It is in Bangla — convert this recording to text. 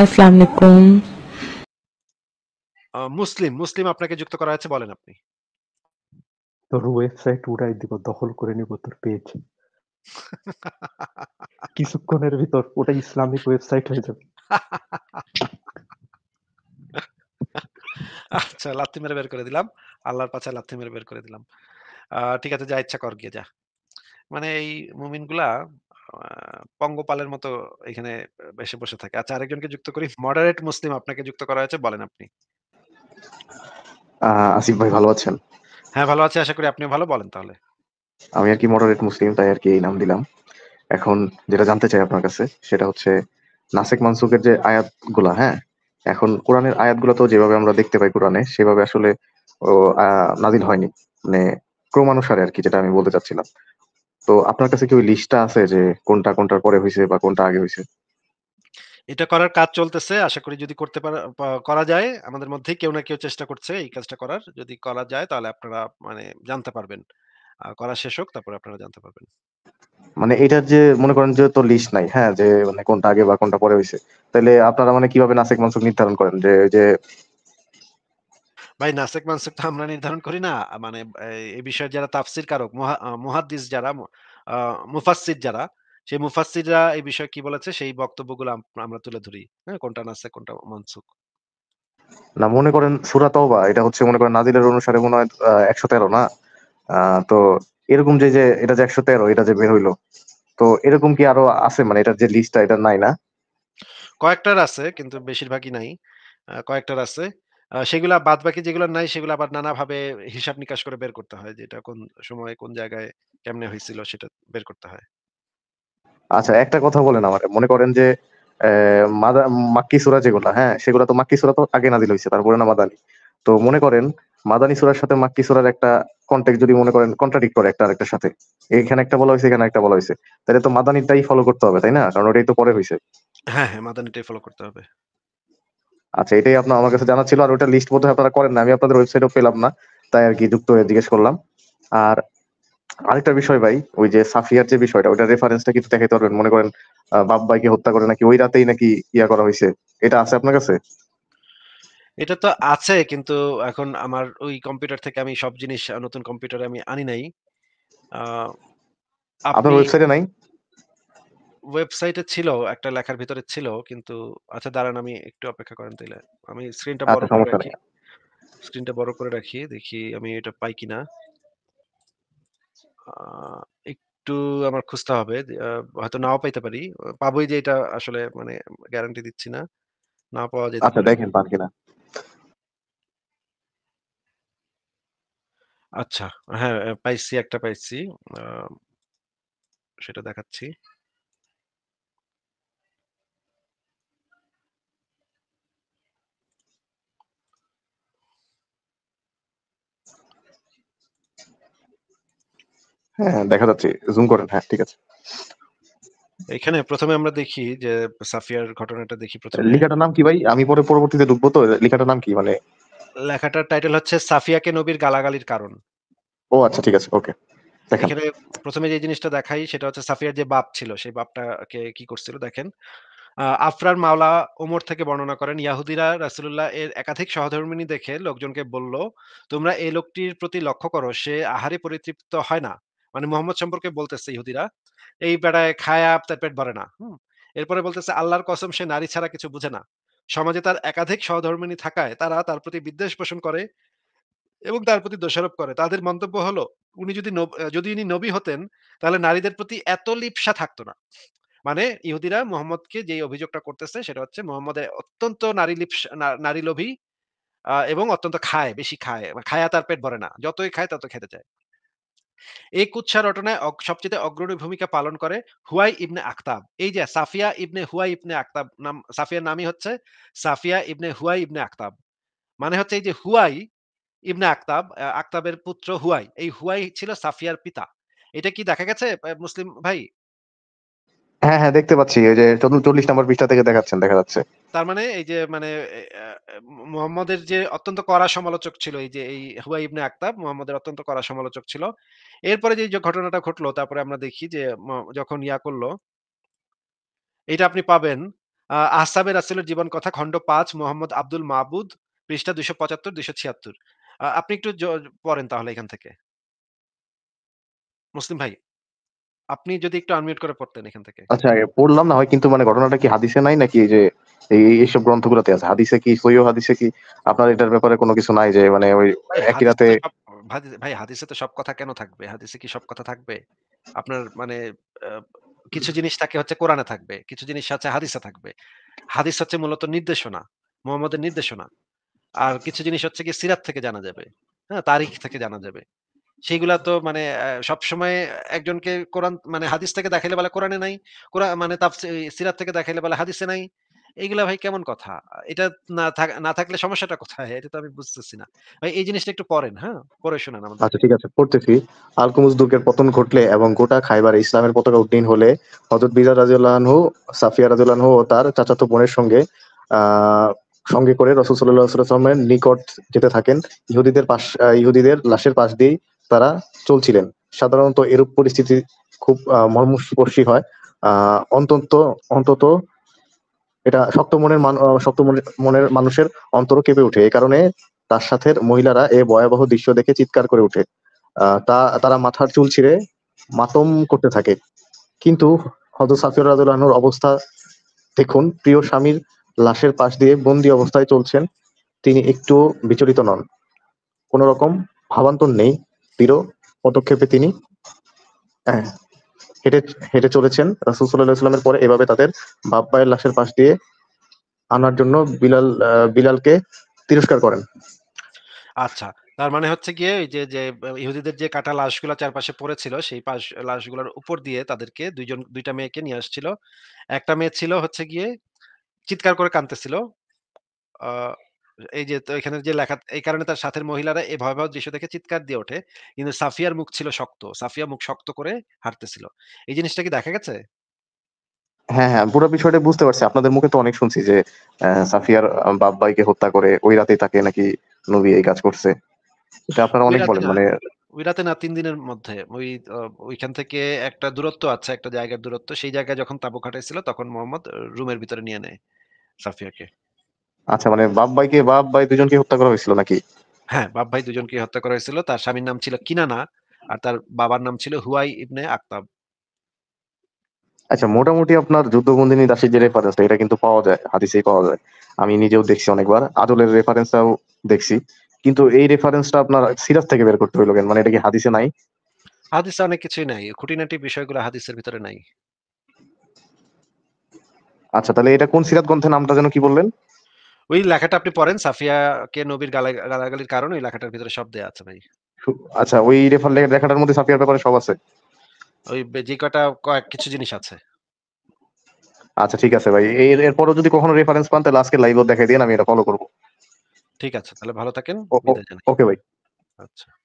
মুসলিম মুসলিম আপনাকে যুক্ত করা বলেন আপনি তোর ওয়েবসাইট উড়াই দিব দখল করে নিব তোর পেজ কিছুক্ষণের ভিতর ওটা ইসলামিক ওয়েবসাইট হয়ে যাবে আচ্ছা লাথি মেরে বের করে দিলাম আল্লাহর পাশে লাথি মেরে বের করে দিলাম ঠিক আছে যা ইচ্ছা কর গিয়ে যা মানে এই মুমিনগুলা পঙ্গপালের মতো এখানে বেশি বসে থাকে আচ্ছা আরেকজনকে যুক্ত করি মডারেট মুসলিম আপনাকে যুক্ত করা হয়েছে বলেন আপনি আসিফ ভাই ভালো আছেন হ্যাঁ ভালো আছি আশা করি আপনি ভালো বলেন তাহলে আমি আর কি মডারেট মুসলিম তাই আর কি এই নাম দিলাম এখন যেটা জানতে চাই আপনার কাছে সেটা হচ্ছে নাসেক মানসুকের যে আয়াতগুলা হ্যাঁ এখন কোরআনের আয়াতগুলো তো যেভাবে আমরা দেখতে পাই কোরআনে সেভাবে আসলে নাজিল হয়নি মানে ক্রমানুসারে আর কি যেটা আমি বলতে চাচ্ছিলাম তো আপনার কাছে কি ওই লিস্টটা আছে যে কোনটা কোনটার পরে হয়েছে বা কোনটা আগে হয়েছে এটা করার কাজ চলতেছে আশা করি যদি করতে করা যায় আমাদের মধ্যে কেউ না কেউ চেষ্টা করছে এই কাজটা করার যদি করা যায় তাহলে আপনারা মানে জানতে পারবেন করা শেষ হোক তারপরে আপনারা জানতে পারবেন মানে এটার যে মনে করেন যে তো লিস্ট নাই হ্যাঁ যে মানে কোনটা আগে বা কোনটা পরে হয়েছে তাহলে আপনারা মানে কিভাবে নাসিক মানসুক নির্ধারণ করেন যে যে ভাই নাসেক মানসেক তো আমরা নির্ধারণ করি না মানে এই বিষয়ে যারা তাফসির কারক মুহাদ্দিস যারা মুফাসসির যারা সেই মুফাসসিররা এই বিষয়ে কি বলেছে সেই বক্তব্যগুলো আমরা তুলে ধরি হ্যাঁ কোনটা নাসেক কোনটা মানসুক না মনে করেন সুরা তওবা এটা হচ্ছে মনে করেন নাজিলের অনুসারে মনে হয় একশো তেরো না তো এরকম যে যে এটা যে একশো তেরো এটা যে বের হইলো তো এরকম কি আরো আছে মানে এটার যে লিস্টটা এটা নাই না কয়েকটার আছে কিন্তু বেশিরভাগই নাই কয়েকটার আছে আ সেগুলা বাকি যেগুলা নাই সেগুলা আবার নানাভাবে হিসাব নিকাশ করে বের করতে হয় যেটা কোন সময় কোন জায়গায় কেমনে হয়েছিল সেটা বের করতে হয়। আচ্ছা একটা কথা বলেন আমার মনে করেন যে মাক্কি যেগুলা, হ্যাঁ? সেগুলো তো মাক্কি সুরা তো আগে নাযিল হয়েছে তারপরে না মাদানি তো মনে করেন মাদানি সুরার সাথে মাক্কি সুরার একটা কনটেক্সট যদি মনে করেন কন্ট্রাডিক্ট করে একটা আরেকটার সাথে। এখানে একটা বলা হয়েছে এখানে একটা বলা হয়েছে তাইলে তো মাদানিটাই ফলো করতে হবে, তাই না? কারণ ওটাই তো পরে হয়েছে হ্যাঁ, হ্যাঁ মাদানীটাই ফলো করতে হবে। আচ্ছা এটাই আপনার আমার কাছে জানা ছিল আর ওটা লিস্ট বোধহয় আপনারা করেন না আমি আপনাদের ওয়েবসাইটও পেলাম না তাই আর কি যুক্ত হয়ে জিজ্ঞেস করলাম আর আরেকটা বিষয় ভাই ওই যে সাফিয়ার যে বিষয়টা ওটা রেফারেন্সটা কিছু দেখাইতে পারবেন মনে করেন বাপ ভাইকে হত্যা করে নাকি ওই রাতেই নাকি ইয়া করা হয়েছে এটা আছে আপনার কাছে এটা তো আছে কিন্তু এখন আমার ওই কম্পিউটার থেকে আমি সব জিনিস নতুন কম্পিউটারে আমি আনি নাই আপনার ওয়েবসাইটে নাই ওয়েবসাইটে ছিল একটা লেখার ভিতরে ছিল কিন্তু আচ্ছা দাঁড়ান আমি একটু অপেক্ষা করেন তাইলে আমি স্ক্রিনটা বড় আচ্ছা, করে রাখি স্ক্রিনটা বড় করে রাখি দেখি আমি এটা পাই কিনা একটু আমার খুঁজতে হবে হয়তো নাও পাইতে পারি পাবোই যে এটা আসলে মানে গ্যারান্টি দিচ্ছি না না পাওয়া যেতে আচ্ছা দেখেন পান কিনা আচ্ছা হ্যাঁ পাইছি একটা পাইছি সেটা দেখাচ্ছি হ্যাঁ, হ্যাঁ দেখা যাচ্ছে জুম করেন হ্যাঁ ঠিক আছে এখানে প্রথমে আমরা দেখি যে সাফিয়ার ঘটনাটা দেখি প্রথমে লেখাটার নাম কি ভাই আমি পরে পরবর্তীতে ঢুকবো তো লেখাটার নাম কি মানে লেখাটার টাইটেল হচ্ছে সাফিয়াকে নবীর গালাগালির কারণ ও আচ্ছা ঠিক আছে ওকে এখানে প্রথমে যে জিনিসটা দেখাই সেটা হচ্ছে সাফিয়ার যে বাপ ছিল সেই বাপটাকে কি করছিল দেখেন আফরার মাওলা ওমর থেকে বর্ণনা করেন ইয়াহুদিরা রাসুল্লাহ এর একাধিক সহধর্মিনী দেখে লোকজনকে বলল তোমরা এই লোকটির প্রতি লক্ষ্য করো সে আহারে পরিতৃপ্ত হয় না মানে মোহাম্মদ সম্পর্কে বলতেছে ইহুদিরা এই বেড়ায় খায়া তার পেট ভরে না হুম এরপরে বলতেছে আল্লাহর কসম সে নারী ছাড়া কিছু বুঝে না সমাজে তার একাধিক সহধর্মিনী থাকায় তারা তার প্রতি বিদ্বেষ পোষণ করে এবং তার প্রতি দোষারোপ করে তাদের মন্তব্য হলো উনি যদি যদি উনি নবী হতেন তাহলে নারীদের প্রতি এত লিপসা থাকতো না মানে ইহুদিরা মোহাম্মদকে যে অভিযোগটা করতেছে সেটা হচ্ছে মোহাম্মদের অত্যন্ত নারী লিপস নারী লোভী এবং অত্যন্ত খায় বেশি খায় মানে খায়া তার পেট ভরে না যতই খায় তত খেতে চায় এই কুৎসা রটনায় সবচেয়ে অগ্রণী ভূমিকা পালন করে হুয়াই ইবনে আখতাব এই যে সাফিয়া ইবনে হুয়াই ইবনে আখতাব নাম সাফিয়ার নামই হচ্ছে সাফিয়া ইবনে হুয়াই ইবনে আখতাব মানে হচ্ছে এই যে হুয়াই ইবনে আখতাব আখতাবের পুত্র হুয়াই এই হুয়াই ছিল সাফিয়ার পিতা এটা কি দেখা গেছে মুসলিম ভাই হ্যাঁ হ্যাঁ দেখতে পাচ্ছি ওই যে চল্লিশ নম্বর পৃষ্ঠা থেকে দেখাচ্ছেন দেখা যাচ্ছে তার মানে এই যে মানে মোহাম্মদের যে অত্যন্ত কড়া সমালোচক ছিল এই যে এই হুয়া ইবনে আক্তাব মোহাম্মদের অত্যন্ত কড়া সমালোচক ছিল এরপরে যে ঘটনাটা ঘটলো তারপরে আমরা দেখি যে যখন ইয়া করলো এটা আপনি পাবেন আহসাবে রাসুলের জীবন কথা খণ্ড পাঁচ মোহাম্মদ আব্দুল মাহবুদ পৃষ্ঠা দুইশো পঁচাত্তর দুইশো ছিয়াত্তর আপনি একটু পড়েন তাহলে এখান থেকে মুসলিম ভাই আপনি যদি একটু আনমিউট করে পড়তেন এখান থেকে আচ্ছা পড়লাম না হয় কিন্তু মানে ঘটনাটা কি হাদিসে নাই নাকি যে এই সব গ্রন্থগুলোতে আছে হাদিসে কি সহিহ হাদিসে কি আপনার এটার ব্যাপারে কোনো কিছু নাই যে মানে ওই একই রাতে ভাই হাদিসে তো সব কথা কেন থাকবে হাদিসে কি সব কথা থাকবে আপনার মানে কিছু জিনিস থাকে হচ্ছে কোরআনে থাকবে কিছু জিনিস আছে হাদিসে থাকবে হাদিস হচ্ছে মূলত নির্দেশনা মোহাম্মদের নির্দেশনা আর কিছু জিনিস হচ্ছে কি সিরাত থেকে জানা যাবে হ্যাঁ তারিখ থেকে জানা যাবে সেগুলা তো মানে সবসময় একজনকে কোরআন মানে হাদিস থেকে দেখাইলে বলে কোরআনে নাই কোরআন মানে তাপ সিরাত থেকে দেখাইলে বলে হাদিসে নাই এইগুলা ভাই কেমন কথা এটা না থাকলে সমস্যাটা কোথায় এটা তো আমি বুঝতেছি না ভাই এই জিনিসটা একটু পড়েন হ্যাঁ পড়ে শোনেন আমাদের আচ্ছা ঠিক আছে পড়তেছি আলকুমুস দুর্গের পতন ঘটলে এবং গোটা খাইবার ইসলামের পতাকা উড্ডীন হলে হযরত বিজার রাদিয়াল্লাহু আনহু সাফিয়া রাদিয়াল্লাহু আনহু ও তার চাচাতো বোনের সঙ্গে সঙ্গে করে রসুল আলাইহি ওয়াসাল্লামের নিকট যেতে থাকেন ইহুদিদের পাশ ইহুদিদের লাশের পাশ দিয়ে তারা চলছিলেন সাধারণত এরূপ পরিস্থিতি খুব মর্মস্পর্শী হয় অন্তত অন্তত এটা শক্ত মনের শক্ত মনের মানুষের অন্তর কেঁপে ওঠে এই কারণে তার সাথে মহিলারা এ ভয়াবহ দৃশ্য দেখে চিৎকার করে ওঠে তা তারা মাথার চুল ছিঁড়ে মাতম করতে থাকে কিন্তু হজরত সাফিউর রাজুল্লাহর অবস্থা দেখুন প্রিয় স্বামীর লাশের পাশ দিয়ে বন্দি অবস্থায় চলছেন তিনি একটু বিচলিত নন কোন রকম ভাবান্তর নেই দৃঢ় পদক্ষেপে তিনি হ্যাঁ, হেঁটে হেঁটে চলেছেন রাসুল সাল্লাহ পরে এভাবে তাদের বাপ ভাইয়ের লাশের পাশ দিয়ে আনার জন্য বিলাল বিলালকে তিরস্কার করেন আচ্ছা তার মানে হচ্ছে গিয়ে ওই যে যে ইহুদিদের যে কাটা লাশগুলো চারপাশে পড়েছিল সেই পাশ লাশগুলোর উপর দিয়ে তাদেরকে দুইজন দুইটা মেয়েকে নিয়ে আসছিল একটা মেয়ে ছিল হচ্ছে গিয়ে চিৎকার করে কাঁদতেছিল আহ এই যে তো এখানে যে লেখা এই কারণে তার সাথের মহিলারা এই ভয়াবহ দৃশ্য দেখে চিৎকার দিয়ে ওঠে কিন্তু সাফিয়ার মুখ ছিল শক্ত সাফিয়া মুখ শক্ত করে হারতেছিল এই জিনিসটা কি দেখা গেছে হ্যাঁ হ্যাঁ পুরো বিষয়টা বুঝতে পারছি আপনাদের মুখে তো অনেক শুনছি যে সাফিয়ার বাপ ভাইকে হত্যা করে ওই রাতে তাকে নাকি নবী এই কাজ করছে এটা আপনারা অনেক বলেন মানে ওই রাতে না তিন দিনের মধ্যে ওই ওইখান থেকে একটা দূরত্ব আছে একটা জায়গার দূরত্ব সেই জায়গায় যখন তাবু খাটাইছিল তখন মোহাম্মদ রুমের ভিতরে নিয়ে নেয় সাফিয়াকে আচ্ছা মানে বাপ ভাইকে বাপ ভাই দুজনকে হত্যা করা হয়েছিল নাকি হ্যাঁ বাপ ভাই দুজনকে হত্যা করা হয়েছিল তার স্বামীর নাম ছিল কিনানা আর তার বাবার নাম ছিল হুয়াই ইবনে আক্তাব আচ্ছা মোটামুটি আপনার যুদ্ধবন্দিনী দাসের যে রেফারেন্স এটা কিন্তু পাওয়া যায় হাদিসেই পাওয়া যায় আমি নিজেও দেখছি অনেকবার আদলের রেফারেন্সটাও দেখছি কিন্তু এই রেফারেন্সটা আপনার সিরাজ থেকে বের করতে হইল কেন মানে এটা কি হাদিসে নাই হাদিসে অনেক কিছুই নাই খুঁটিনাটি বিষয়গুলো হাদিসের ভিতরে নাই আচ্ছা তাহলে এটা কোন সিরাত গ্রন্থের নামটা যেন কি বললেন ওই লেখাটা আপনি পড়েন সাফিয়াকে নবীর গালাগালির কারণ ওই লেখাটার ভিতরে সব দেয়া আছে ভাই আচ্ছা ওই রেফার লেখাটার মধ্যে সাফিয়ার ব্যাপারে সব আছে ওই যে কটা কিছু জিনিস আছে আচ্ছা ঠিক আছে ভাই এর এরপরও যদি কখনো রেফারেন্স পান তাহলে আজকে লাইভও দেখাই দিন আমি এটা ফলো করব ঠিক আছে তাহলে ভালো থাকেন ওকে ভাই আচ্ছা